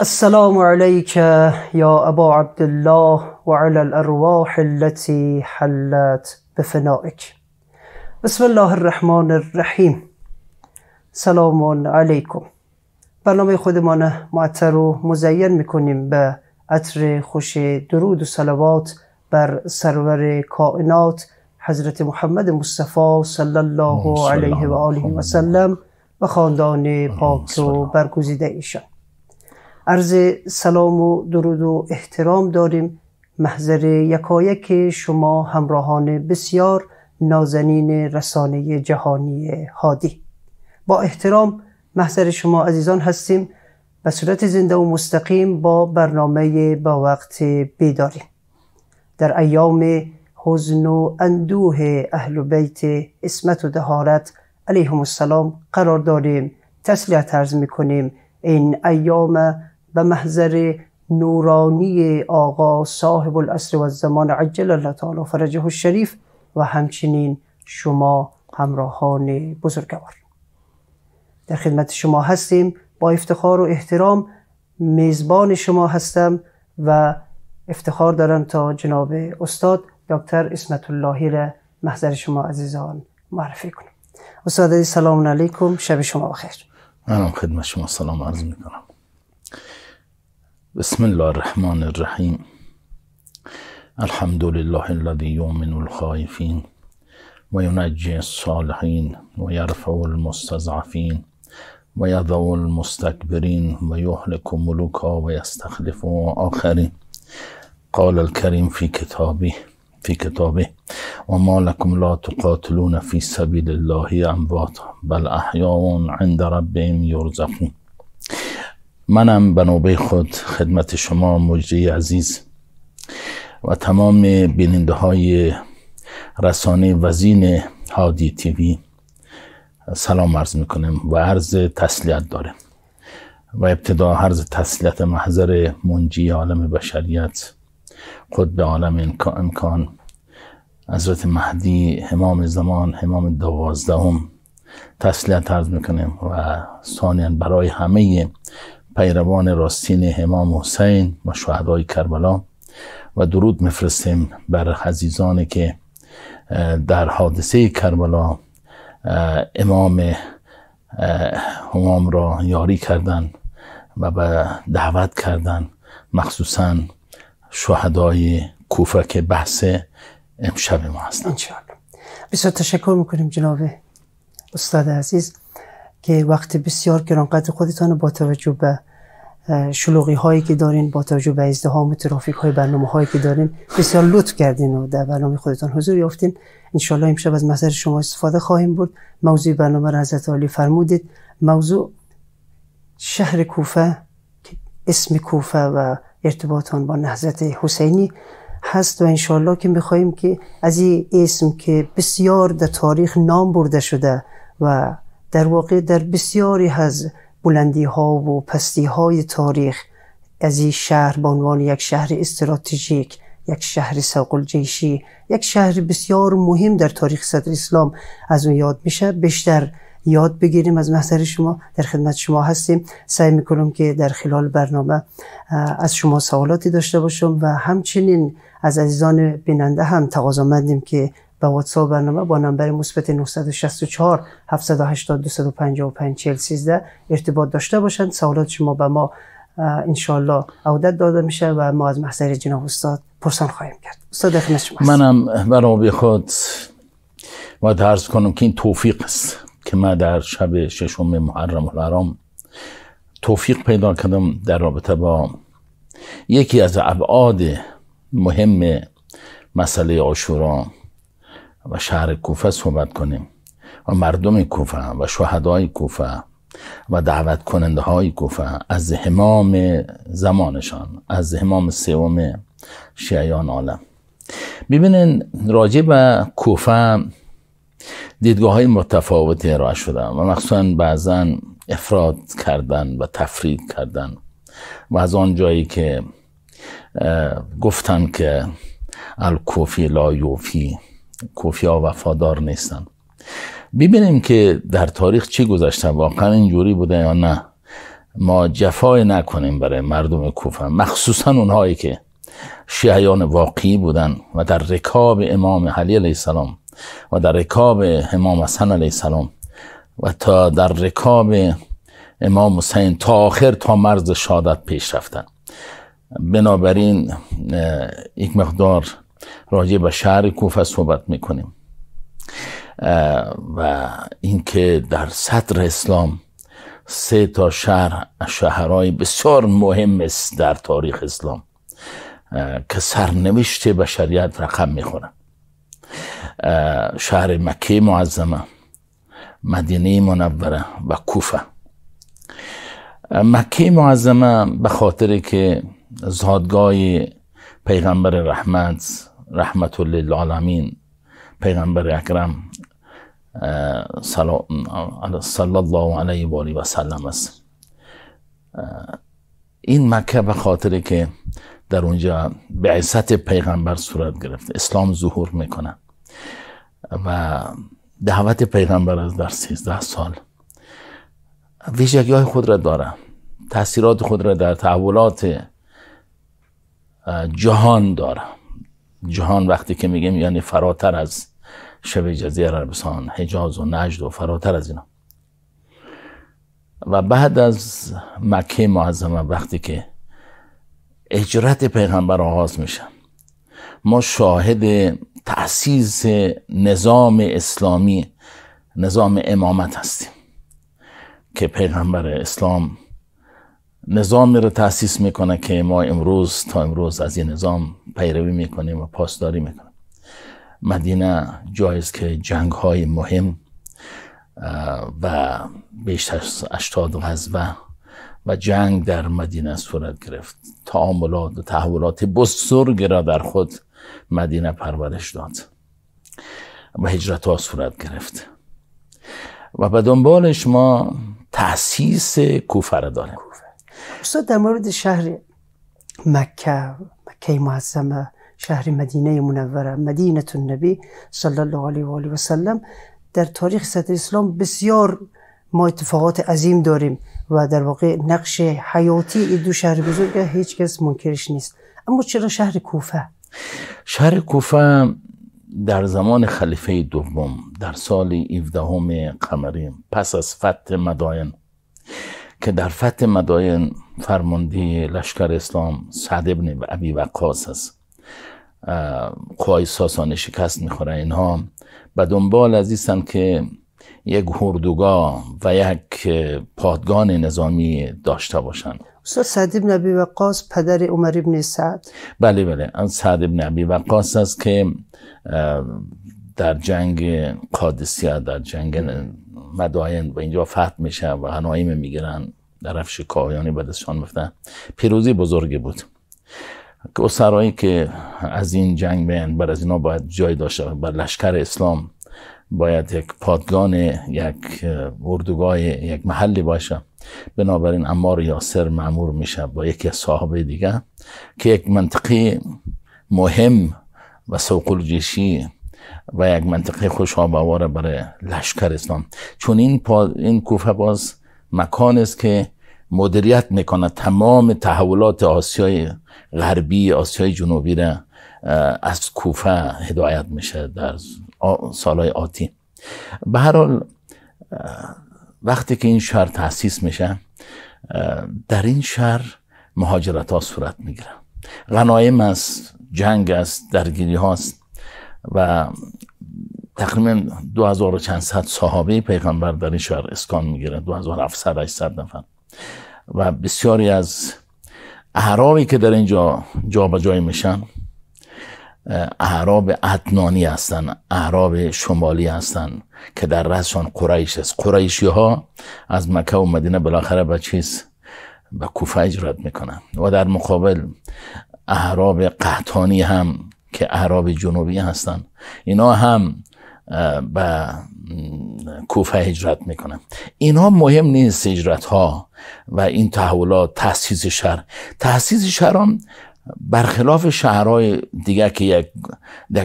السلام عليك يا أبا عبد الله وعلى الأرواح التي حلت بفنائك بسم الله الرحمن الرحیم سلام علیکم برنامه خودمان معطر و مزین میکنیم به عطر خوش درود و صلوات بر سرور کائنات حضرت محمد مصطفی صلی الله علیه و آله و سلم و خاندان پاک و برگزیده ایشان عرض سلام و درود و احترام داریم محضر یکایک شما همراهان بسیار نازنین رسانه جهانی هادی با احترام محضر شما عزیزان هستیم به صورت زنده و مستقیم با برنامه با وقت بیداریم در ایام حزن و اندوه اهل بیت اسمت و دهارت علیهم السلام قرار داریم تسلیت عرض میکنیم این ایام و محضر نورانی آقا صاحب الاسر و زمان عجل الله تعالی فرجه الشریف و همچنین شما همراهان بزرگوار در خدمت شما هستیم با افتخار و احترام میزبان شما هستم و افتخار دارم تا جناب استاد دکتر اسمت اللهی را محضر شما عزیزان معرفی کنم استاد سلام علیکم شب شما بخیر منم خدمت شما سلام عرض می کنم بسم الله الرحمن الرحيم الحمد لله الذي يؤمن الخائفين وينجي الصالحين ويرفع المستضعفين ويضع المستكبرين ويهلك ملوكا ويستخلف آخرين قال الكريم في كتابه في كتابه وما لكم لا تقاتلون في سبيل الله أمواتا بل أحياء عند ربهم يرزقون منم به نوبه خود خدمت شما مجری عزیز و تمام بیننده های رسانه وزین هادی تیوی سلام عرض میکنم و عرض تسلیت داره و ابتدا عرض تسلیت محضر منجی عالم بشریت خود به عالم امکان حضرت مهدی امام زمان امام دوازدهم تسلیت عرض میکنم و ثانیا برای همه پیروان راستین امام حسین و شهدای کربلا و درود میفرستیم بر عزیزانی که در حادثه کربلا امام همام را یاری کردن و به دعوت کردن مخصوصا شهدای کوفه که بحث امشب ما هستند بسیار تشکر میکنیم جناب استاد عزیز که وقت بسیار گرانقدر خودتان با توجه به شلوغی هایی که دارین با توجه به ازدهام و ترافیک های برنامه هایی که دارین بسیار لطف کردین و در برنامه خودتان حضور یافتین انشالله امشب از مسیر شما استفاده خواهیم بود موضوع برنامه را حضرت عالی فرمودید موضوع شهر کوفه که اسم کوفه و ارتباط با نهضت حسینی هست و انشالله که میخواییم که از این اسم که بسیار در تاریخ نام برده شده و در واقع در بسیاری از بلندی ها و پستی های تاریخ از این شهر به عنوان یک شهر استراتژیک یک شهر ساقل جیشی یک شهر بسیار مهم در تاریخ صدر اسلام از اون یاد میشه بیشتر یاد بگیریم از محضر شما در خدمت شما هستیم سعی میکنم که در خلال برنامه از شما سوالاتی داشته باشم و همچنین از عزیزان بیننده هم تقاضا مندیم که به واتساپ برنامه با نمبر مثبت 964 780 255 413 ارتباط داشته باشند سوالات شما به ما انشالله عودت داده میشه و ما از محضر جناب استاد پرسان خواهیم کرد استاد خدمت شما منم برای خود و درس کنم که این توفیق است که من در شب ششم محرم الحرام توفیق پیدا کردم در رابطه با یکی از ابعاد مهم مسئله آشوران و شهر کوفه صحبت کنیم و مردم کوفه و شهدای کوفه و دعوت کننده های کوفه از حمام زمانشان از همام سوم شیعیان عالم ببینین راجع به کوفه دیدگاه های متفاوتی ارائه شده و مخصوصا بعضا افراد کردن و تفرید کردن و از آن جایی که گفتن که الکوفی لا یوفی کوفیا وفادار نیستن ببینیم که در تاریخ چی گذشته واقعا اینجوری بوده یا نه ما جفای نکنیم برای مردم کوفه مخصوصا اونهایی که شیعیان واقعی بودن و در رکاب امام علی علیه السلام و در رکاب امام حسن علیه السلام و تا در رکاب امام حسین تا آخر تا مرز شهادت پیش رفتن بنابراین یک مقدار راجع به شهر کوفه صحبت میکنیم و اینکه در صدر اسلام سه تا شهر شهرهای بسیار مهم است در تاریخ اسلام که سرنوشت بشریت رقم میخورن شهر مکه معظمه مدینه منوره و کوفه مکه معظمه به خاطر که زادگاه پیغمبر رحمت رحمت للعالمین پیغمبر اکرم صلی الله علیه و آله و سلم است این مکه به خاطر که در اونجا بعثت پیغمبر صورت گرفت اسلام ظهور میکنه و دعوت پیغمبر از در 13 سال ویژگی های خود را داره تاثیرات خود را در تحولات جهان داره جهان وقتی که میگیم یعنی فراتر از شبه جزیره عربستان حجاز و نجد و فراتر از اینا و بعد از مکه معظمه وقتی که اجرت پیغمبر آغاز میشه ما شاهد تأسیس نظام اسلامی نظام امامت هستیم که پیغمبر اسلام نظامی رو تاسیس میکنه که ما امروز تا امروز از این نظام پیروی میکنیم و پاسداری میکنیم مدینه جایز که جنگ های مهم و بیشتر اشتاد 80 غزوه و جنگ در مدینه صورت گرفت تعاملات و تحولات بزرگی را در خود مدینه پرورش داد و هجرت ها صورت گرفت و به دنبالش ما تاسیس کوفه داریم استاد در مورد شهر مکه مکه معظمه شهر مدینه منوره مدینه النبی صلی الله علیه و آله و سلم در تاریخ سطح اسلام بسیار ما اتفاقات عظیم داریم و در واقع نقش حیاتی این دو شهر بزرگ هیچ کس منکرش نیست اما چرا شهر کوفه شهر کوفه در زمان خلیفه دوم در سال 17 قمری پس از فتح مدائن که در فتح مدائن فرمانده لشکر اسلام سعد ابن ابی وقاص است قوای ساسانی شکست میخوره اینها و دنبال عزیزن که یک هردوگاه و یک پادگان نظامی داشته باشند استاد سعد ابن ابی وقاص پدر عمر ابن سعد بله بله سعد ابن ابی وقاص است که در جنگ قادسیه در جنگ مدائن و اینجا فتح میشه و غنایم میگیرن درفش کاهیانی به دستشان میفتن پیروزی بزرگی بود که اسرایی که از این جنگ بین بر از اینا باید جای داشته بر لشکر اسلام باید یک پادگان یک اردوگاه یک محلی باشه بنابراین امار یاسر معمور میشه با یکی از صاحب دیگه که یک منطقی مهم و سوق الجیشی و یک منطقه خوشاباوار برای لشکر اسلام چون این, پا این کوفه باز مکان است که مدیریت میکنه تمام تحولات آسیای غربی آسیای جنوبی را از کوفه هدایت میشه در سالهای آتی به هر حال وقتی که این شهر تاسیس میشه در این شهر مهاجرت ها صورت میگیره غنایم است جنگ است درگیری هاست و تقریبا 2000 چند صد صحابه پیغمبر در این شهر اسکان هزار 2700 800 نفر و بسیاری از اعرابی که در اینجا جا به جای میشن اعراب عدنانی هستن اعراب شمالی هستن که در رسشان قریش است قریشی ها از مکه و مدینه بالاخره به چیز به کوفه اجرت میکنن و در مقابل اعراب قحطانی هم که اعراب جنوبی هستند اینا هم به کوفه هجرت میکنن اینا مهم نیست هجرت ها و این تحولات تاسیس شهر تاسیس هم برخلاف شهرهای دیگه که یک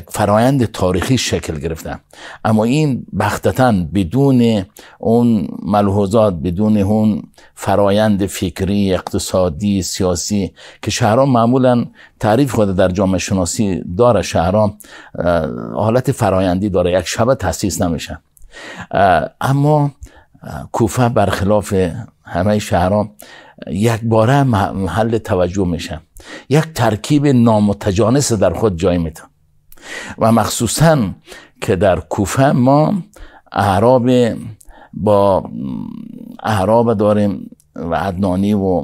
فرایند تاریخی شکل گرفتن اما این بختتا بدون اون ملحوظات بدون اون فرایند فکری اقتصادی سیاسی که شهرها معمولا تعریف خود در جامعه شناسی داره شهرها حالت فرایندی داره یک شبه تاسیس نمیشن اما کوفه برخلاف همه شهرها یک باره محل توجه میشن یک ترکیب نامتجانس در خود جای میتون و مخصوصا که در کوفه ما اعراب با اعراب داریم و عدنانی و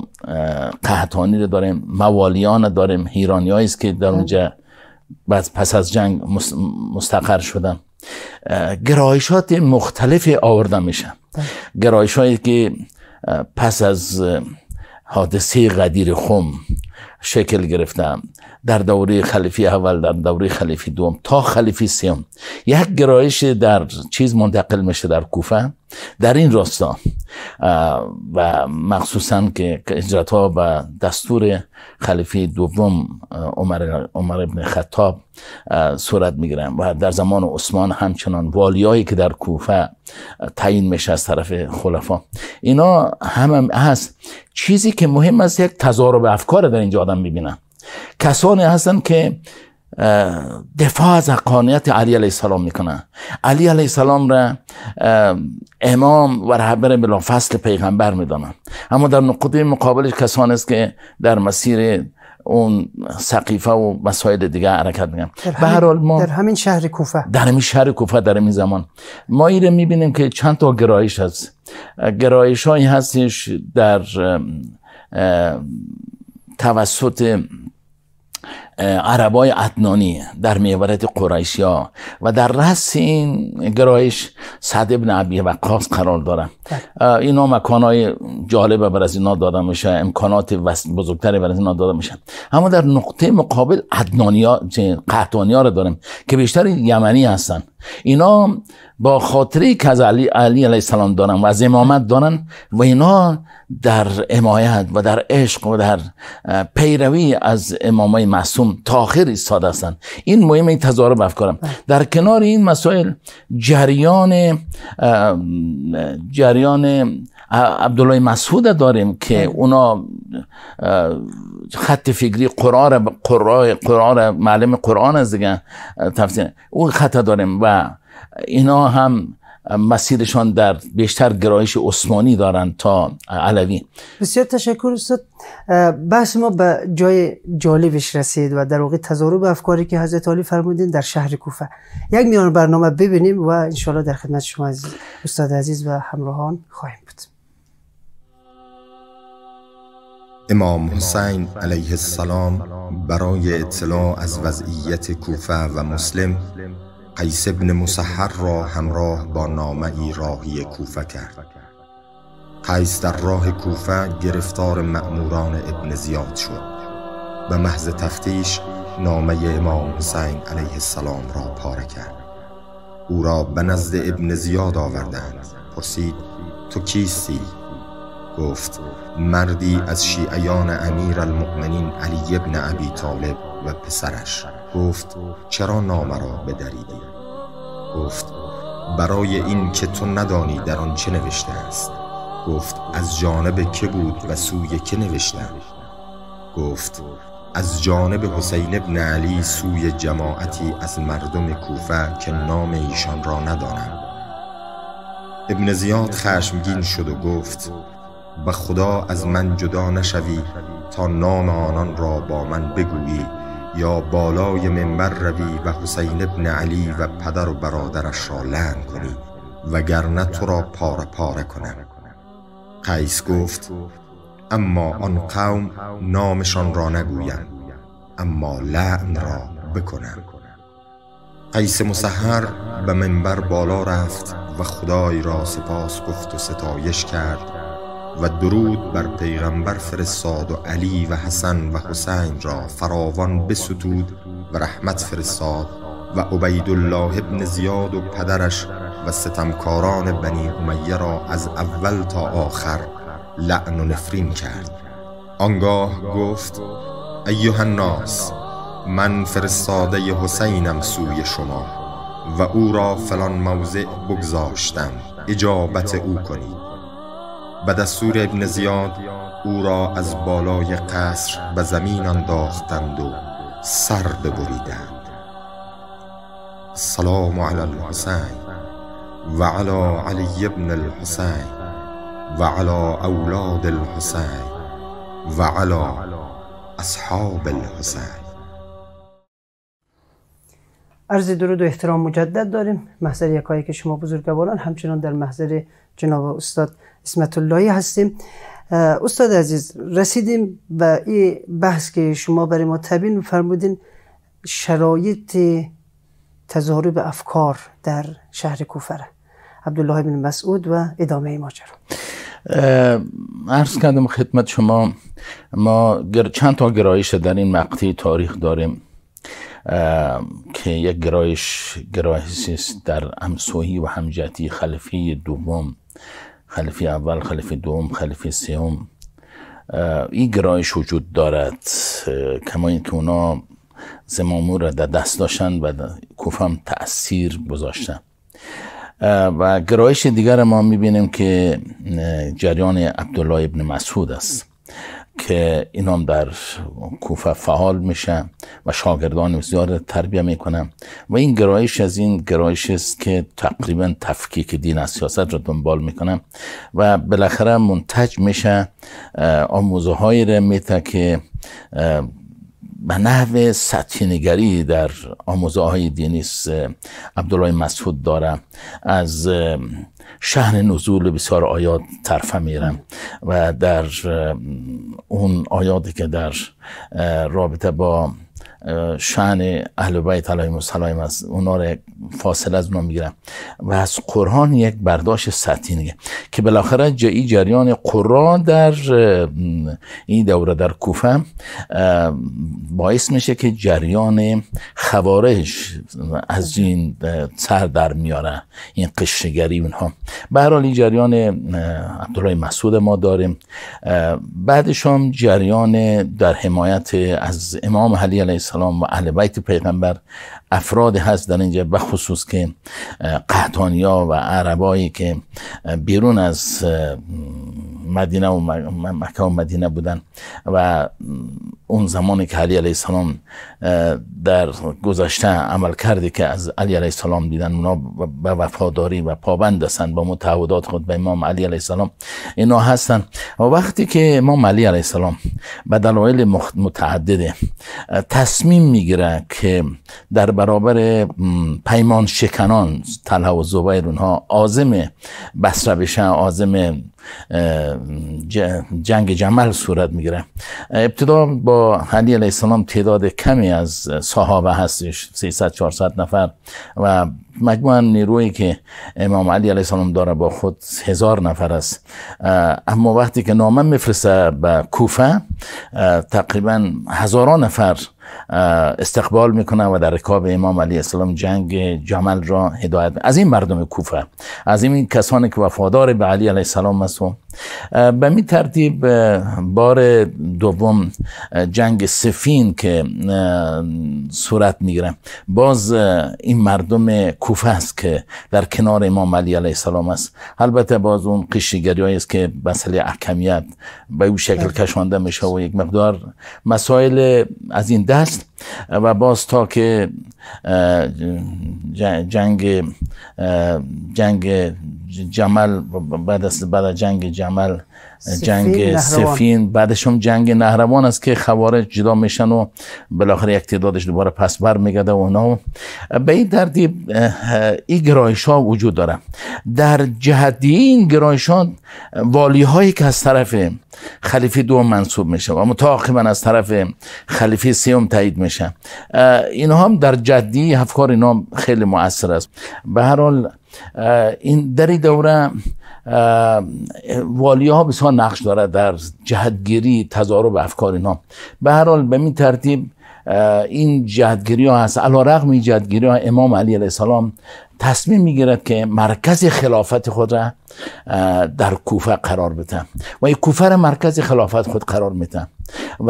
قهتانی رو داریم موالیان داریم هیرانی است که در اونجا پس از جنگ مستقر شدن گرایشات مختلف آورده میشن بله. گرایش که پس از حادثه قدیر خم شکل گرفتم در دوره خلیفی اول در دوره خلیفی دوم تا خلیفی سیم یک گرایش در چیز منتقل میشه در کوفه در این راستا و مخصوصا که اجرات و دستور خلیفه دوم عمر, عمر ابن خطاب صورت میگیرن و در زمان عثمان همچنان والیایی که در کوفه تعیین میشه از طرف خلفا اینا هم, هست چیزی که مهم است یک تضارب افکار در اینجا آدم بینن. کسانی هستند که دفاع از حقانیت علی علیه السلام میکنه علی علیه السلام را امام و رهبر بلا فصل پیغمبر میدانن اما در نقطه مقابلش کسانی است که در مسیر اون سقیفه و مسائل دیگه حرکت میگن به ما در همین شهر کوفه در همین شهر کوفه در همین زمان ما این میبینیم که چند تا گرایش هست گرایش هایی هستش در توسط عربای عدنانی در میورد قریشیا و در رأس این گرایش صد ابن عبی وقاص قرار دارم بله. اینا مکانهای جالبه بر از اینا داده میشه امکانات بزرگتری بر از اینا داده میشن اما در نقطه مقابل عدنانیا ها رو داریم که بیشتر یمنی هستن اینا با خاطری که از علی, علی علیه السلام دارن و از امامت دارن و اینا در امایت و در عشق و در پیروی از امامای معصوم معصوم آخر ایستاده هستند این مهم این تضارب افکارم بله. در کنار این مسائل جریان جریان عبدالله مسعود داریم که بله. اونا خط فکری قرار قرای معلم قرآن از دیگه تفسیر اون خط داریم و اینا هم مسیرشان در بیشتر گرایش عثمانی دارند تا علوی بسیار تشکر استاد بحث ما به جای جالبش رسید و در واقع تضارب افکاری که حضرت علی فرمودین در شهر کوفه یک میان برنامه ببینیم و انشالله در خدمت شما عزیز استاد عزیز و همراهان خواهیم بود امام حسین علیه السلام برای اطلاع از وضعیت کوفه و مسلم قیس ابن مسحر را همراه با نامه ای راهی کوفه کرد قیس در راه کوفه گرفتار مأموران ابن زیاد شد به محض تفتیش نامه امام حسین علیه السلام را پاره کرد او را به نزد ابن زیاد آوردند پرسید تو کیستی؟ گفت مردی از شیعیان امیر المؤمنین علی ابن ابی طالب و پسرش گفت چرا را بدریدی گفت برای این که تو ندانی در آن چه نوشته است گفت از جانب که بود و سوی که نوشتم گفت از جانب حسین ابن علی سوی جماعتی از مردم کوفه که نام ایشان را ندانم ابن زیاد خشمگین شد و گفت به خدا از من جدا نشوی تا نام آنان را با من بگویی یا بالای منبر روی و حسین ابن علی و پدر و برادرش را لعن کنی وگرنه تو را پاره پاره کنم قیس گفت اما آن قوم نامشان را نگویم اما لعن را بکنم قیس مسحر به منبر بالا رفت و خدای را سپاس گفت و ستایش کرد و درود بر پیغمبر فرستاد و علی و حسن و حسین را فراوان بستود و رحمت فرستاد و عبید الله ابن زیاد و پدرش و ستمکاران بنی امیه را از اول تا آخر لعن و نفرین کرد آنگاه گفت ایوه الناس من فرستاده حسینم سوی شما و او را فلان موضع بگذاشتم اجابت او کنید و دستور ابن زیاد او را از بالای قصر به زمین انداختند و سر ببریدند سلام علی الحسین و علی علی ابن الحسین و علی اولاد الحسین و علی اصحاب الحسین عرض درود و احترام مجدد داریم محضر یکایی که شما بزرگواران همچنان در محضر جناب استاد اسمت اللهی هستیم استاد عزیز رسیدیم به این بحث که شما برای ما تبین فرمودین شرایط تظاهر به افکار در شهر کوفره عبدالله بن مسعود و ادامه ماجرا عرض کردم خدمت شما ما چند تا گرایش در این مقطع تاریخ داریم که یک گرایش گرایشی است در همسویی و همجهتی خلفی دوم خلیفه اول خلیفه دوم خلیفه سوم این گرایش وجود دارد کما اینکه اونا زمامو را در دست داشتن و کوفم تاثیر گذاشتن و گرایش دیگر ما میبینیم که جریان عبدالله ابن مسعود است که اینام در کوفه فعال میشه و شاگردان زیاد تربیه میکنم و این گرایش از این گرایش است که تقریبا تفکیک دین از سیاست را دنبال میکنم و بالاخره منتج میشه آموزه هایی را میته که به نحو سطحی نگری در آموزه های دینیس عبدالله مسعود داره از شهر نزول بسیار آیات طرفه میرم و در اون آیاتی که در رابطه با شعن اهل بیت علیهم السلام از اونا رو فاصله از اونا میگیرم و از قرآن یک برداشت سطحی نگه که بالاخره جایی جریان قرآن در این دوره در کوفه باعث میشه که جریان خوارش از این سر در میاره این قشنگری اونها به این جریان عبدالله مسعود ما داریم بعدش هم جریان در حمایت از امام علی علیه سلام و اهل بیت پیغمبر افراد هست در اینجا به خصوص که قهتانیا و عربایی که بیرون از مدینه و مکه و مدینه بودن و اون زمانی که علی علیه السلام در گذشته عمل کرده که از علی علیه السلام دیدن اونا به وفاداری و پابند هستن با متعهدات خود به امام علی علیه السلام اینا هستن و وقتی که امام علی علیه السلام به دلایل متعدده تصمیم میگیره که در برابر پیمان شکنان تله و زبیر اونها عازم بشن آزم جنگ جمل صورت میگیره ابتدا با علی علیه السلام تعداد کمی از صحابه هستش 300 400 نفر و مجموعا نیرویی که امام علی علیه السلام داره با خود هزار نفر است اما وقتی که نامه میفرسته به کوفه تقریبا هزاران نفر استقبال میکنن و در رکاب امام علی اسلام جنگ جمل را هدایت از این مردم کوفه از این کسانی که وفادار به علی علیه السلام هستند به می ترتیب بار دوم جنگ سفین که صورت میگیره باز این مردم کوفه است که در کنار امام علی علیه السلام است البته باز اون قشیگری است که مسئله احکمیت به اون شکل بله. کشانده میشه و یک مقدار مسائل از این ده و باز تا که جنگ جنگ جمل بعد از بعد جنگ جمل جنگ سفین بعدش هم جنگ نهروان است که خوارج جدا میشن و بالاخره یک تعدادش دوباره پس بر میگده اونا به این دردی این گرایش ها وجود داره در جهدی این گرایش ها والی هایی که از طرف خلیفه دوم منصوب میشه و متعاقبا از طرف خلیفه سیوم تایید میشه اینها هم در جدی افکار اینا خیلی مؤثر است به هر حال این در این دوره والی ها بسیار نقش داره در جهتگیری تضارب افکار اینا به هر حال به این ترتیب این جهتگیری ها هست علا رقم این جهتگیری ها امام علی علیه السلام تصمیم میگیرد که مرکز خلافت خود را در کوفه قرار بده و این کوفه را مرکز خلافت خود قرار میده و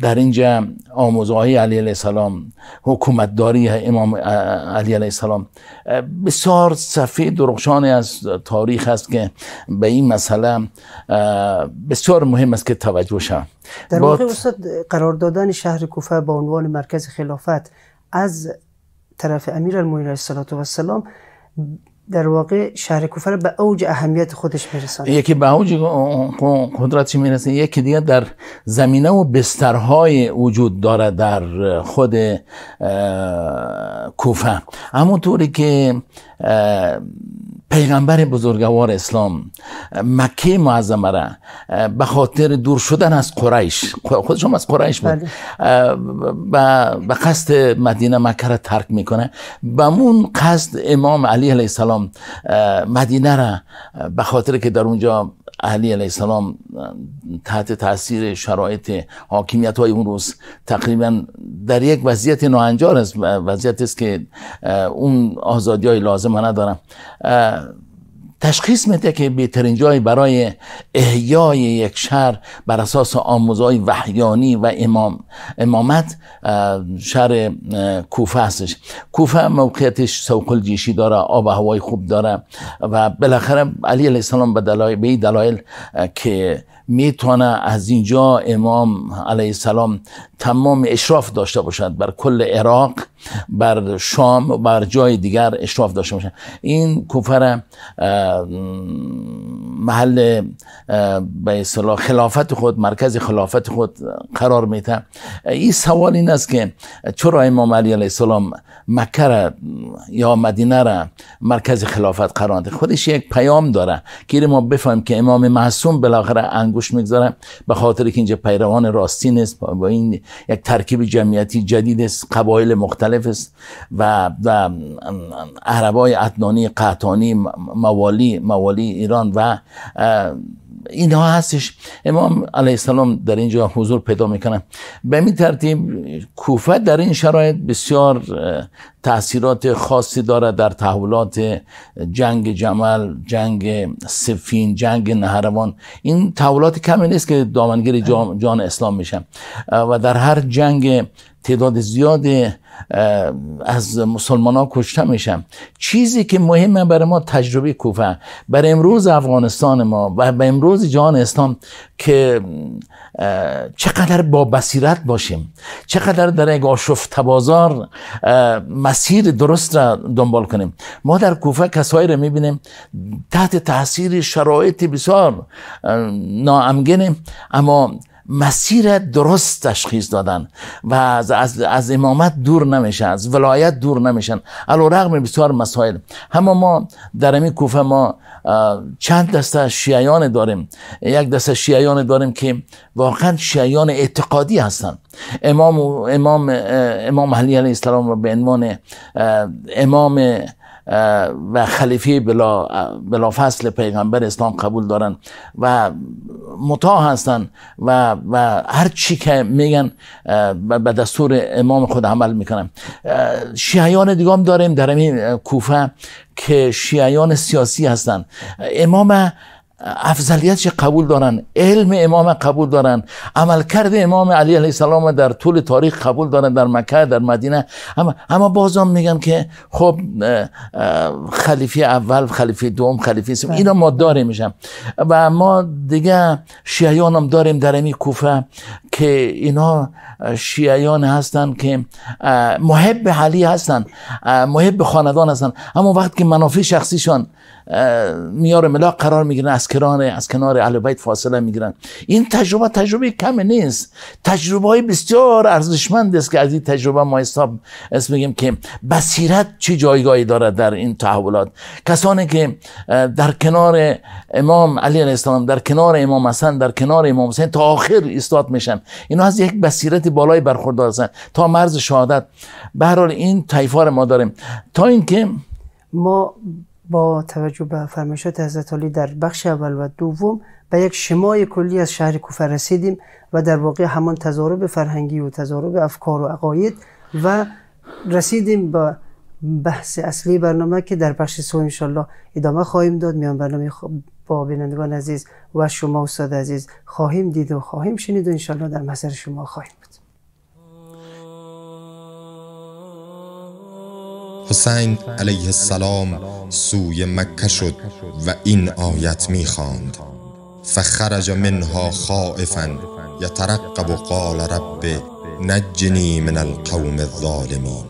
در اینجا آموزهای های علی علیه السلام حکومت داری امام علی علیه السلام بسیار صفحه درخشان از تاریخ است که به این مسئله بسیار مهم است که توجه شد در واقع قرار دادن شهر کوفه به عنوان مرکز خلافت از طرف امیر المومنین علیه السلام در واقع شهر کوفه به اوج اهمیت خودش میرسانه یکی به اوج قدرتش میرسه یکی دیگه در زمینه و بسترهای وجود داره در خود کوفه طوری که پیغمبر بزرگوار اسلام مکه معظمه را به خاطر دور شدن از قریش هم از قریش بود بله. به قصد مدینه مکه را ترک میکنه به اون قصد امام علی علیه السلام مدینه را به خاطر که در اونجا علی علیه السلام تحت تاثیر شرایط حاکمیت های اون روز تقریبا در یک وضعیت نهانجار است وضعیت است که اون آزادی های لازم ندارم تشخیص میده که بهترین جای برای احیای یک شهر بر اساس آموزهای وحیانی و امام امامت شهر کوفه هستش کوفه موقعیتش سوق الجیشی داره آب و هوای خوب داره و بالاخره علی علیه السلام به دلائل، به دلایل که میتونه از اینجا امام علیه السلام تمام اشراف داشته باشد بر کل عراق بر شام بر جای دیگر اشراف داشته باشد این کوفه محل به اصطلاح خلافت خود مرکز خلافت خود قرار میته این سوال این است که چرا امام علی علیه السلام مکه را یا مدینه را مرکز خلافت قرار ده خودش یک پیام داره که ما بفهمیم که امام معصوم بالاخره انگوش میگذاره به خاطر که اینجا پیروان راستین است با این یک ترکیب جمعیتی جدید است قبایل مختلف است و, و عربای عدنانی قطانی موالی موالی ایران و اینها هستش امام علیه السلام در اینجا حضور پیدا میکنه به این ترتیب کوفه در این شرایط بسیار تاثیرات خاصی داره در تحولات جنگ جمل جنگ سفین جنگ نهروان این تحولات کمی نیست که دامنگیر جان اسلام میشه و در هر جنگ تعداد زیاد از مسلمان ها کشته میشم. چیزی که مهمه برای ما تجربه کوفه برای امروز افغانستان ما و به امروز جهان اسلام که چقدر با بصیرت باشیم چقدر در یک آشفت بازار مسیر درست را دنبال کنیم ما در کوفه کسایی را میبینیم تحت تاثیر شرایط بسیار ناامگنیم اما مسیر درست تشخیص دادن و از, از, امامت دور نمیشه از ولایت دور نمیشن علا رقم بسیار مسائل همه ما در این کوفه ما چند دسته شیعیان داریم یک دسته شیعیان داریم که واقعا شیعیان اعتقادی هستند امام امام امام علی علیه السلام به عنوان امام و خلیفه بلا, بلا فصل پیغمبر اسلام قبول دارن و متا هستن و, و هر چی که میگن به دستور امام خود عمل میکنن شیعیان دیگه هم داریم در این کوفه که شیعیان سیاسی هستن امام افضلیتش قبول دارن علم امام قبول دارن عملکرد امام علی علیه السلام در طول تاریخ قبول دارن در مکه در مدینه اما اما بازم میگم که خب خلیفه اول خلیفه دوم خلیفه سوم اینا ما داریم میشم و ما دیگه شیعیانم هم داریم در این کوفه که اینا شیعیان هستند که محب علی هستند محب خاندان هستند اما وقتی که منافع شخصیشان میار ملاق قرار میگیرن از کنار از کنار اهل بیت فاصله میگیرن این تجربه تجربه کم نیست تجربه های بسیار ارزشمند است که از این تجربه ما حساب اسم میگیم که بصیرت چه جایگاهی دارد در این تحولات کسانی که در کنار امام علی علیه السلام در کنار امام حسن در کنار امام حسین تا آخر ایستاد میشن هستن اینا از یک بصیرت بالای برخوردار هستن تا مرز شهادت به حال این تیفار ما داریم تا اینکه ما با توجه به فرمایشات حضرت علی در بخش اول و دوم به یک شمای کلی از شهر کوفه رسیدیم و در واقع همان تضارب فرهنگی و تضارب افکار و عقاید و رسیدیم به بحث اصلی برنامه که در بخش سوم انشالله ادامه خواهیم داد میان برنامه با بینندگان عزیز و شما استاد عزیز خواهیم دید و خواهیم شنید و انشالله در مسیر شما خواهیم بود حسین علیه السلام سوی مکه شد و این آیت میخواند فخرج منها خائفا یترقب قال رب نجنی من القوم الظالمین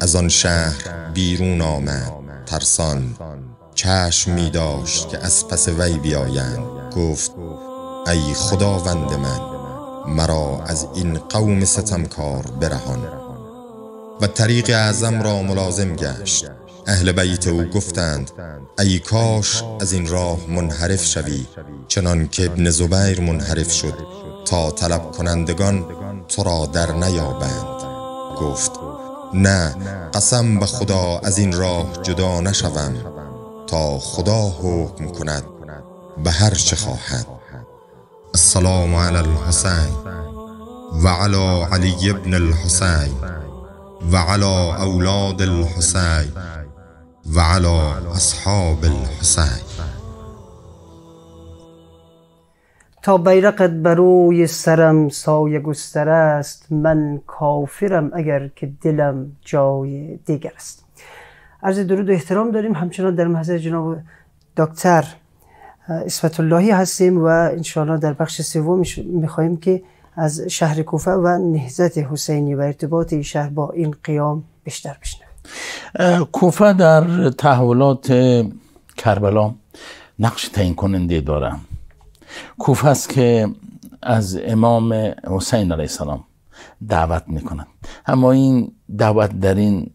از آن شهر بیرون آمد ترسان چشم می داشت که از پس وی بیایند گفت ای خداوند من مرا از این قوم ستمکار برهان و طریق اعظم را ملازم گشت اهل بیت او گفتند ای کاش از این راه منحرف شوی چنان که ابن زبیر منحرف شد تا طلب کنندگان تو را در نیابند گفت نه قسم به خدا از این راه جدا نشوم خدا حکم کند به هر چه خواهد السلام علی الحسین و علی علی ابن الحسین و علی اولاد الحسین و علی اصحاب الحسین تا بیرقت بروی سرم سایه گستر است من کافرم اگر که دلم جای دیگر است عرض درود و احترام داریم همچنان در محضر جناب دکتر اسفت اللهی هستیم و انشاءالله در بخش سوم میخواهیم که از شهر کوفه و نهزت حسینی و ارتباط این شهر با این قیام بیشتر بشنه. کوفه در تحولات کربلا نقش تعیین کننده دارم کوفه است که از امام حسین علیه السلام دعوت میکنند اما این دعوت در این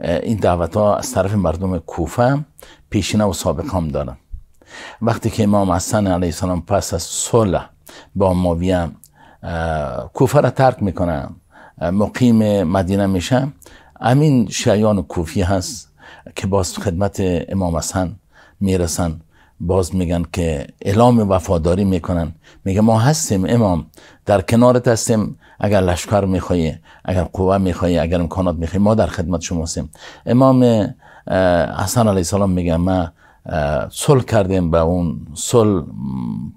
این دعوت ها از طرف مردم کوفه پیشینه و سابقه هم دارن وقتی که امام حسن علیه السلام پس از صلح با ماویه کوفه را ترک میکنه مقیم مدینه میشه همین شیعان کوفی هست که باز خدمت امام حسن میرسن باز میگن که اعلام وفاداری میکنن میگه ما هستیم امام در کنارت هستیم اگر لشکر میخوای اگر قوه میخوای اگر امکانات میخوای ما در خدمت شما هستیم امام حسن علیه السلام میگه ما صلح کردیم به اون صلح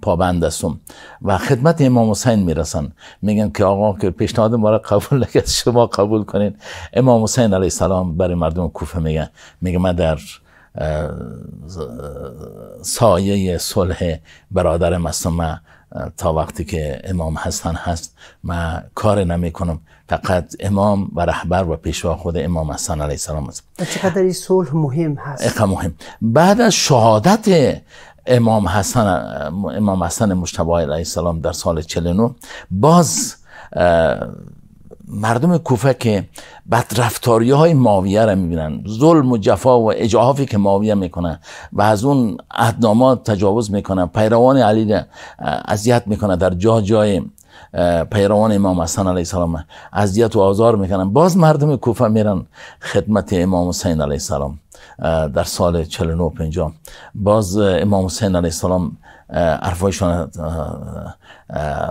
پابند هستم و خدمت امام حسین میرسن میگن که آقا که پیشنهاد ما را قبول نکرد شما قبول کنین امام حسین علیه السلام برای مردم کوفه میگه میگه ما در سایه صلح برادر مصطمه تا وقتی که امام حسن هست ما کار نمی کنم فقط امام و رهبر و پیشوا خود امام حسن علیه السلام است چقدر این صلح مهم هست مهم بعد از شهادت امام حسن امام حسن مجتبی علیه السلام در سال 49 باز مردم کوفه که بدرفتاری های ماویه رو میبینن ظلم و جفا و اجعافی که ماویه میکنه و از اون عهدنامه تجاوز میکنه پیروان علی را اذیت میکنه در جا جای پیروان امام حسن علیه السلام اذیت و آزار میکنن باز مردم کوفه میرن خدمت امام حسین علیه السلام در سال 49 پنجام باز امام حسین علیه السلام حرفایشون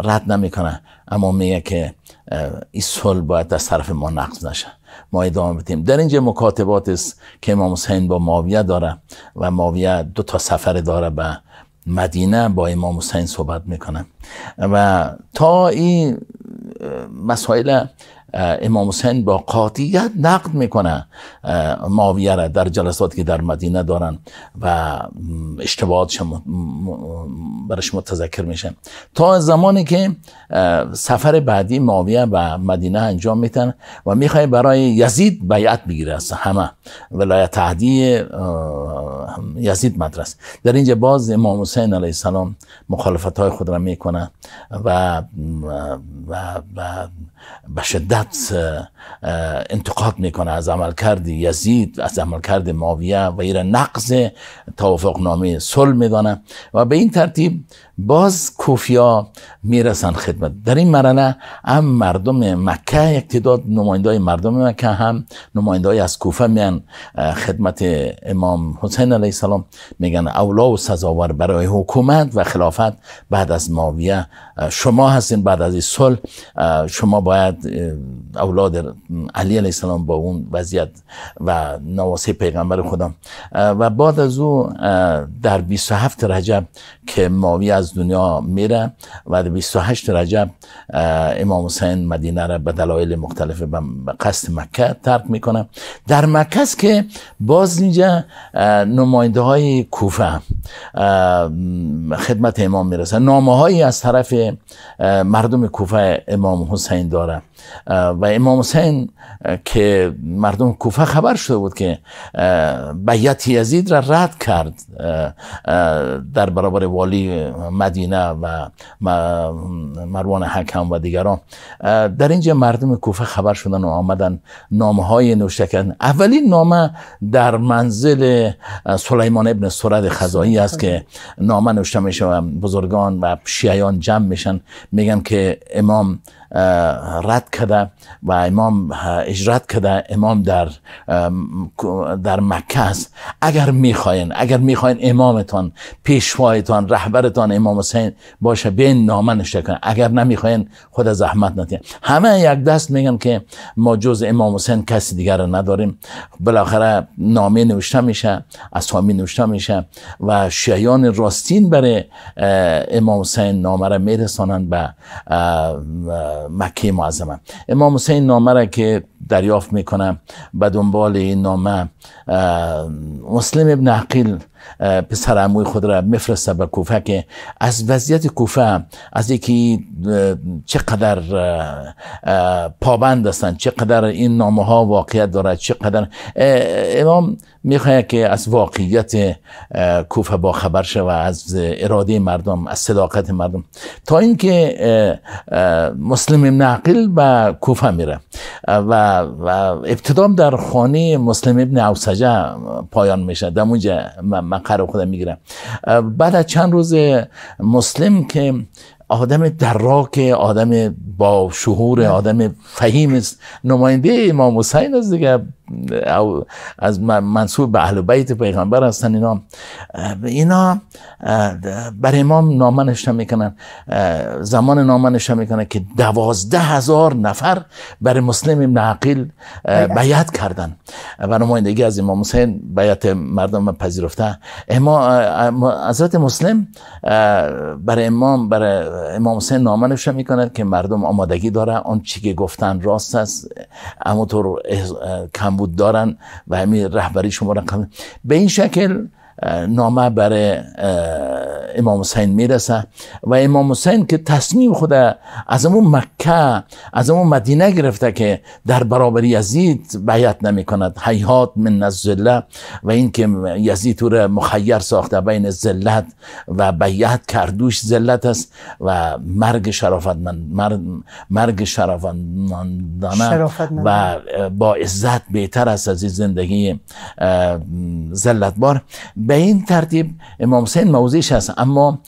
رد نمیکنه اما میگه که این صلح باید از طرف ما نقض نشه ما ادامه بدیم در اینجا مکاتبات است که امام حسین با ماویه داره و ماویه دو تا سفر داره به مدینه با امام حسین صحبت میکنه و تا این مسائل امام حسین با قاطعیت نقد میکنه ماویه را در جلسات که در مدینه دارن و اشتباهاتش برش متذکر میشه تا زمانی که سفر بعدی ماویه و مدینه انجام میتن و میخوای برای یزید بیعت بگیره از همه ولایت تهدی یزید مدرس در اینجا باز امام حسین علیه السلام مخالفت های خود را میکنه و, و, و به شدت انتقاد میکنه از عملکرد یزید از عملکرد ماویه و را نقض توافقنامه صلح میدانه و به این ترتیب باز کوفیا میرسن خدمت در این مرحله هم مردم مکه یک تعداد نماینده های مردم مکه هم نماینده های از کوفه میان خدمت امام حسین علیه السلام میگن اولا و سزاوار برای حکومت و خلافت بعد از ماویه شما هستین بعد از این صلح شما باید اولاد علی علیه السلام با اون وضعیت و نواسه پیغمبر خدا و بعد از او در 27 رجب که ماویه از دنیا میره و 28 رجب امام حسین مدینه را به دلایل مختلف به قصد مکه ترک میکنه در مکه است که باز اینجا نماینده های کوفه خدمت امام میرسه نامه هایی از طرف مردم کوفه امام حسین داره و امام حسین که مردم کوفه خبر شده بود که بیعت یزید را رد کرد در برابر والی مدینه و مروان حکم و دیگران در اینجا مردم کوفه خبر شدن و آمدن نامه های نوشته کردن اولین نامه در منزل سلیمان ابن سرد خزایی است که نامه نوشته میشه و بزرگان و شیعان جمع میشن میگن که امام رد کده و امام اجرت کده امام در در مکه است اگر میخواین اگر میخواین امامتان پیشوایتان رهبرتان امام حسین باشه بین نامه نشته کن اگر نمیخواین خود زحمت نتین همه یک دست میگن که ما جز امام حسین کسی دیگر رو نداریم بالاخره نامه نوشته میشه اسامی نوشته میشه و شیعان راستین برای امام حسین نامه را میرسانند به مکه معظمه امام حسین نامه که دریافت میکنم به دنبال این نامه مسلم ابن عقیل پسر عموی خود را میفرسته به کوفه که از وضعیت کوفه از یکی چقدر پابند هستند چقدر این نامه ها واقعیت دارد چقدر امام میخواید که از واقعیت کوفه با خبر و از اراده مردم از صداقت مردم تا اینکه مسلم ابن عقیل به کوفه میره و و ابتدام در خانه مسلم ابن اوسجه پایان میشه در اونجا من قرار خودم میگیرم بعد از چند روز مسلم که آدم دراک آدم با شهور آدم فهیم است نماینده امام حسین است دیگه او از منصوب به اهل بیت پیغمبر هستن اینا اینا برای امام نامه میکنن زمان نامه نشته میکنن که دوازده هزار نفر برای مسلم ابن عقیل بله. بیعت کردن و نمایندگی از امام حسین بیعت مردم پذیرفته امام حضرت مسلم برای امام برای امام حسین نامه میکنه که مردم آمادگی داره آن چی که گفتن راست است اما کم کمبود دارن و همین رهبری شما را به این شکل نامه برای امام حسین میرسه و امام حسین که تصمیم خود از امون مکه از امون مدینه گرفته که در برابر یزید بیعت نمی کند حیات من زلت و اینکه یزید رو مخیر ساخته بین زلت و بیعت کردوش زلت است و مرگ شرافتمند مرگ, مرگ شرافت و با عزت بهتر است از این زندگی بار به این ترتیب امام حسین موضعش هست اما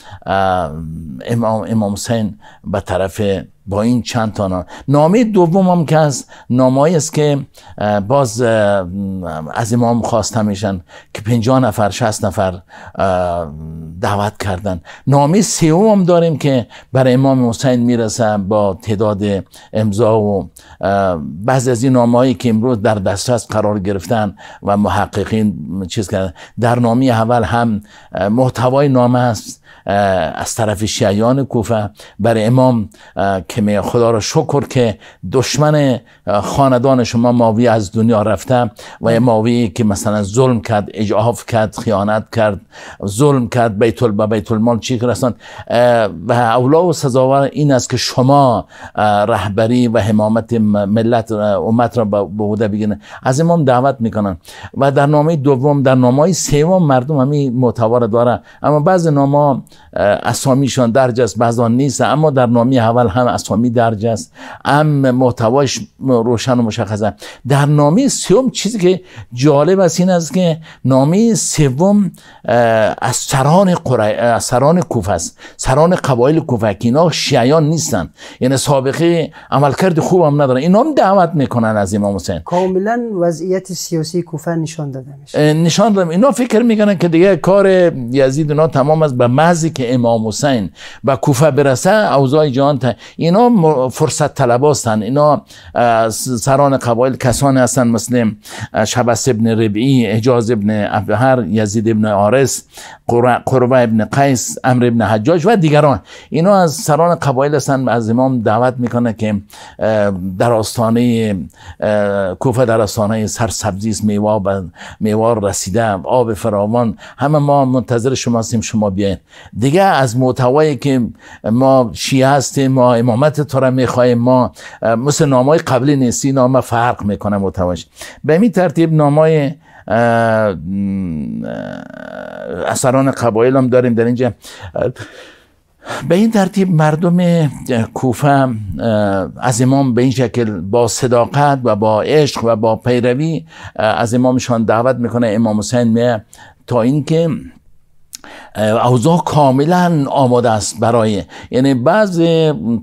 امام, امام حسین به طرف با این چند تا نام نامه دوم هم که از نامایی است که باز از امام خواست میشن که 50 نفر شست نفر دعوت کردن نامه سوم هم داریم که برای امام حسین میرسه با تعداد امضا و بعض از این هایی که امروز در دسترس قرار گرفتن و محققین چیز کردن در نامی اول هم محتوای نامه است از طرف شیعیان کوفه بر امام که خدا را شکر که دشمن خاندان شما ماوی از دنیا رفته و ماوی که مثلا ظلم کرد اجعاف کرد خیانت کرد ظلم کرد بیتول به بیت المال چی رساند و اولا و سزاوار این است که شما رهبری و حمامت ملت امت را به عهده بگیرن از امام دعوت میکنن و در نامه دوم در نامه سوم مردم همین معتبر داره اما بعض نامه اسامیشان درج است بعضا نیست اما در نامی اول هم اسامی درج است ام محتواش روشن و مشخص است در نامی سوم چیزی که جالب است این است که نامی سوم از سران قره... سران کوفه است سران قبایل کوفه اینا شیعیان نیستن یعنی سابقه عملکرد خوب هم ندارن اینا هم دعوت میکنن از امام حسین کاملا وضعیت سیاسی کوفه نشان داده نشان دادم اینا فکر میکنن که دیگه کار یزید تمام است به محض که امام حسین به کوفه برسه اوضاع جهان اینا فرصت طلب هستند اینا سران قبایل کسانی هستند مثل شبس ابن ربعی اجاز ابن ابهر یزید ابن آرس قربه ابن قیس امر ابن حجاج و دیگران اینا از سران قبایل هستند از امام دعوت میکنه که در آستانه کوفه در آستانه سرسبزی است میوه میوار رسیده آب فراوان همه ما منتظر شما هستیم شما بیاین دیگه از محتوایی که ما شیعه هستیم ما امامت تو را میخواهیم ما مثل نامای قبلی نیستی نام نامه فرق میکنه محتواش به این ترتیب نامای اثران قبایل هم داریم در اینجا به این ترتیب مردم کوفه از امام به این شکل با صداقت و با عشق و با پیروی از امامشان دعوت میکنه امام حسین میه تا اینکه اوضاع کاملا آماده است برای یعنی بعض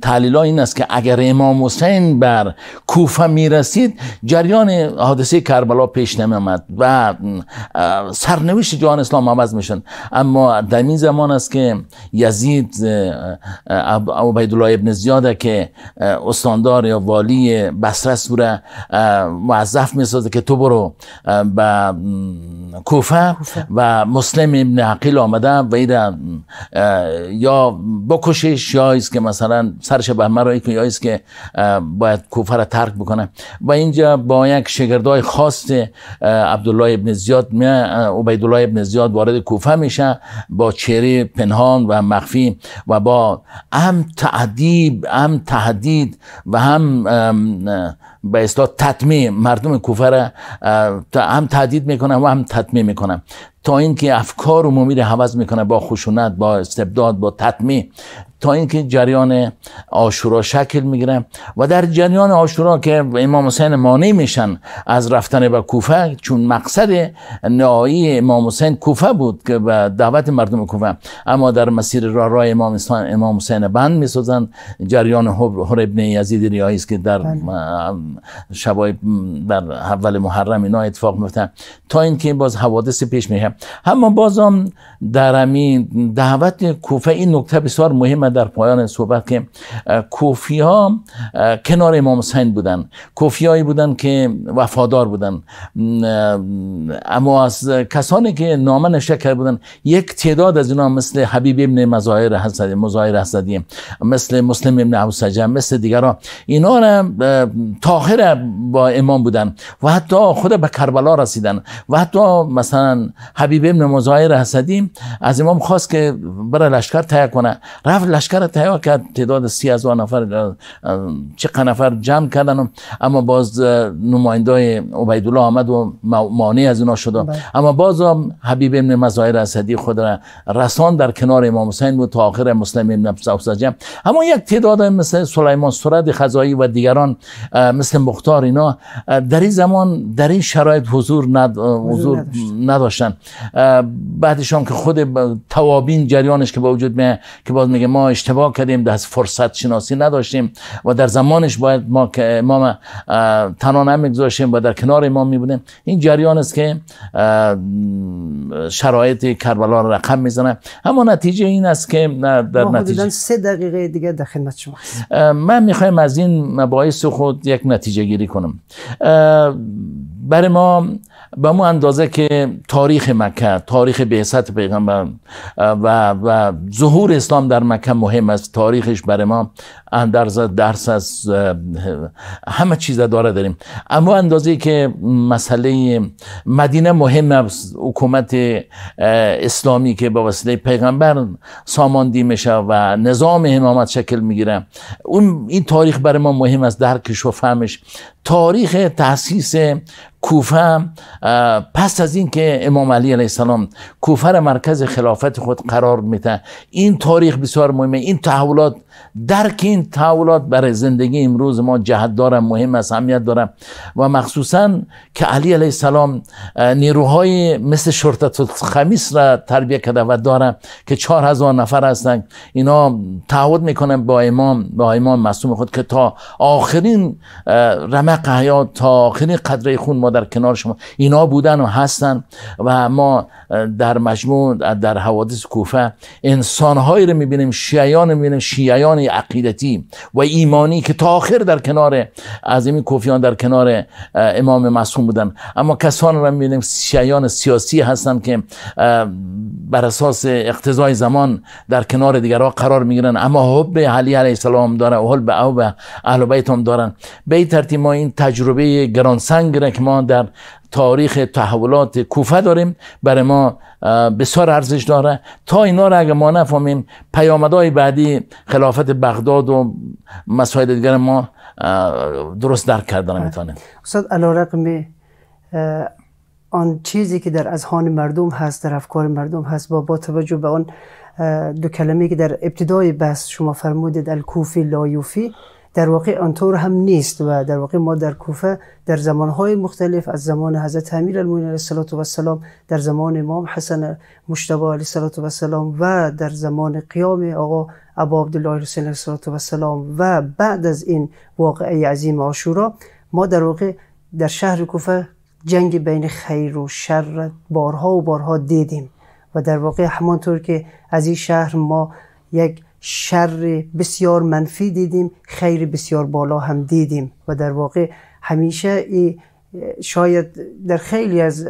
تحلیل این است که اگر امام حسین بر کوفه می رسید جریان حادثه کربلا پیش نمی آمد و سرنوشت جهان اسلام عوض میشن اما در این زمان است که یزید الله ابن زیاده که استاندار یا والی بسره سوره معذف می سازه که تو برو به کوفه و مسلم ابن عقیل آمده باید یا بکشش یا ایست که مثلا سرش به مرایی که یا ایست که باید کوفه را ترک بکنه و اینجا با یک شگردای خاص عبدالله ابن زیاد عبیدالله ابن زیاد وارد کوفه میشه با چهره پنهان و مخفی و با هم تعدیب هم تهدید و هم به تطمی تطمیع مردم کوفه را هم تهدید میکنم و هم تطمی میکنم تا اینکه افکار عمومی را حوض میکنه با خشونت با استبداد با تطمیع تا اینکه جریان آشورا شکل میگیره و در جریان آشورا که امام حسین مانع میشن از رفتن به کوفه چون مقصد نهایی امام حسین کوفه بود که به دعوت مردم کوفه اما در مسیر راه راه امام حسین امام حسین بند میسازن جریان هر ابن یزید ریایی است که در بله. شبای در اول محرم اینا اتفاق میفته تا اینکه باز حوادث پیش میه اما بازم در دعوت کوفه این نکته بسیار مهمه در پایان صحبت که کوفی ها کنار امام حسین بودن هایی بودن که وفادار بودن اما از کسانی که نامه شکر بودن یک تعداد از اینا مثل حبیب ابن مظاهر حسدی مظاهر حسدی مثل مسلم ابن سجم مثل دیگران اینا را تاخر با امام بودن و حتی خود به کربلا رسیدن و حتی مثلا حبیب ابن مظاهر حسدی از امام خواست که برای لشکر تیه کنه لشکر تهیه کرد تعداد سی هزار نفر چه نفر جمع کردن اما باز نماینده عبیدالله آمد و مانع از اینا شد بله. اما باز هم حبیب ابن مظاهر اسدی خود رسان در کنار امام حسین بود تا آخر مسلم ابن اما یک تعداد مثل سلیمان سرد خزایی و دیگران مثل مختار اینا در این زمان در این شرایط حضور, ند... حضور نداشتن بعدشان که خود توابین جریانش که با وجود می که باز میگه ما اشتباه کردیم از فرصت شناسی نداشتیم و در زمانش باید ما که تنها نمیگذاشیم و در کنار امام میبودیم این جریان است که شرایط کربلا را رقم میزنه اما نتیجه این است که در نتیجه سه دقیقه دیگه در خدمت شما من میخوایم از این مباحث خود یک نتیجه گیری کنم برای ما به مو اندازه که تاریخ مکه تاریخ بعثت پیغمبر و, و ظهور اسلام در مکه مهم است تاریخش برای ما اندرز درس از همه چیز داره داریم اما اندازه که مسئله مدینه مهم است حکومت اسلامی که با وسیله پیغمبر ساماندی میشه و نظام امامت شکل میگیره اون این تاریخ برای ما مهم است درکش و فهمش تاریخ تاسیس کوفه پس از اینکه امام علی علیه السلام کوفه را مرکز خلافت خود قرار میده این تاریخ بسیار مهمه این تحولات درک این تحولات برای زندگی امروز ما جهت داره مهم است اهمیت داره و مخصوصا که علی علیه السلام نیروهای مثل شرطت خمیس را تربیه کرده و داره که چهار هزار نفر هستند اینا تعهد میکنن با امام با امام معصوم خود که تا آخرین رمق حیات تا آخرین قدره خون ما در کنار شما اینا بودن و هستن و ما در مجموع در حوادث کوفه انسانهایی رو میبینیم شیعان میبینیم شیعان عقیدتی و ایمانی که تا آخر در کنار از این کوفیان در کنار امام معصوم بودن اما کسان رو میبینیم شیعان سیاسی هستن که بر اساس اقتضای زمان در کنار دیگرها قرار میگیرن اما حب علی علیه السلام داره و حب اهل بیت هم دارن به ترتیب ما این تجربه گرانسنگ را که ما در تاریخ تحولات کوفه داریم برای ما بسیار ارزش داره تا اینا را اگه ما نفهمیم پیامدهای بعدی خلافت بغداد و مسائل دیگر ما درست درک کردن بله. میتونیم استاد می آن چیزی که در اذهان مردم هست در افکار مردم هست با با توجه به آن دو کلمه که در ابتدای بحث شما فرمودید الکوفی لایوفی در واقع آنطور هم نیست و در واقع ما در کوفه در زمانهای مختلف از زمان حضرت امیر المومنین علیه السلام در زمان امام حسن مشتبه علیه السلام و در زمان قیام آقا ابا عبدالله حسین علیه السلام و بعد از این واقعه عظیم عاشورا ما در واقع در شهر کوفه جنگ بین خیر و شر بارها و بارها دیدیم و در واقع همانطور که از این شهر ما یک شر بسیار منفی دیدیم خیر بسیار بالا هم دیدیم و در واقع همیشه ای شاید در خیلی از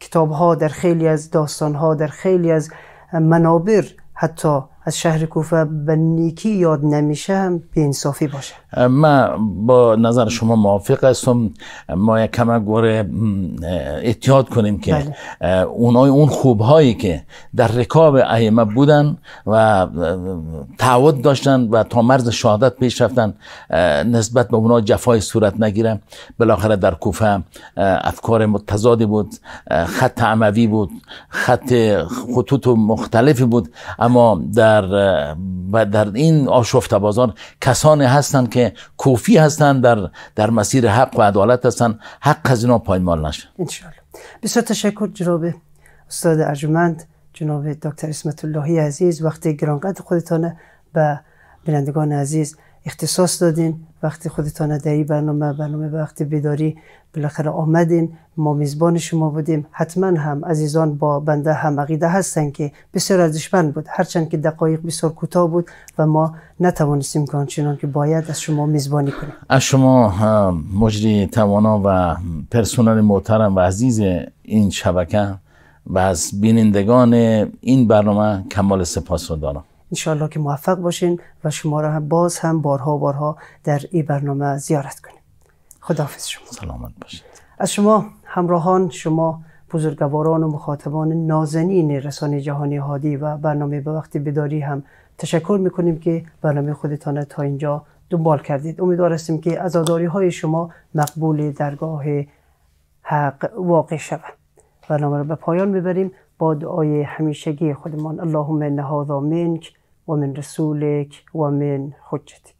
کتاب ها در خیلی از داستان ها در خیلی از منابر حتی از شهر کوفه به نیکی یاد نمیشه به انصافی باشه من با نظر شما موافق هستم ما یک کم گوره اتیاد کنیم که بله. اونای اون خوبهایی که در رکاب ائمه بودن و تعود داشتن و تا مرز شهادت پیش رفتن نسبت به اونا جفای صورت نگیره بالاخره در کوفه افکار متضادی بود خط عموی بود خط خطوط مختلفی بود اما در در در این آشفته بازار کسانی هستند که کوفی هستند در در مسیر حق و عدالت هستند حق از اینا پایمال نشه ان بسیار تشکر جناب استاد ارجمند جناب دکتر اسمت اللهی عزیز وقتی گرانقدر خودتان به بینندگان عزیز اختصاص دادین وقتی خودتان در برنامه برنامه وقتی بیداری بالاخره آمدین ما میزبان شما بودیم حتما هم عزیزان با بنده هم عقیده هستن که بسیار ارزشمند بود هرچند که دقایق بسیار کوتاه بود و ما نتوانستیم کنیم که باید از شما میزبانی کنیم از شما مجری توانا و پرسنل محترم و عزیز این شبکه و از بینندگان این برنامه کمال سپاس دارم انشاءالله که موفق باشین و شما را هم باز هم بارها و بارها در این برنامه زیارت کنیم خداحافظ شما سلامت باشید از شما همراهان شما بزرگواران و مخاطبان نازنین رسانه جهانی هادی و برنامه به وقت بداری هم تشکر میکنیم که برنامه خودتان تا اینجا دنبال کردید امیدوار هستیم که ازاداری های شما مقبول درگاه حق واقع شود برنامه را به پایان میبریم با دعای همیشگی خودمان اللهم من هذا منک و من رسولک و من حجتک